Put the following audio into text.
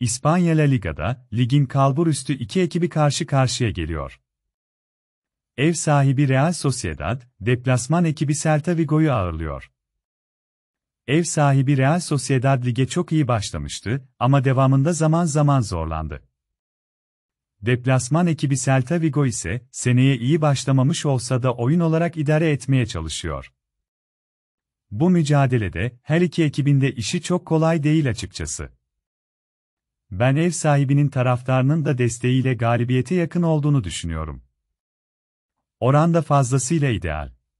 İspanya La Liga'da, ligin kalbur üstü iki ekibi karşı karşıya geliyor. Ev sahibi Real Sociedad, deplasman ekibi Celta Vigo'yu ağırlıyor. Ev sahibi Real Sociedad lige çok iyi başlamıştı ama devamında zaman zaman zorlandı. Deplasman ekibi Celta Vigo ise seneye iyi başlamamış olsa da oyun olarak idare etmeye çalışıyor. Bu mücadelede her iki ekibin de işi çok kolay değil açıkçası. Ben ev sahibinin taraftarının da desteğiyle galibiyete yakın olduğunu düşünüyorum. Oranda fazlasıyla ideal.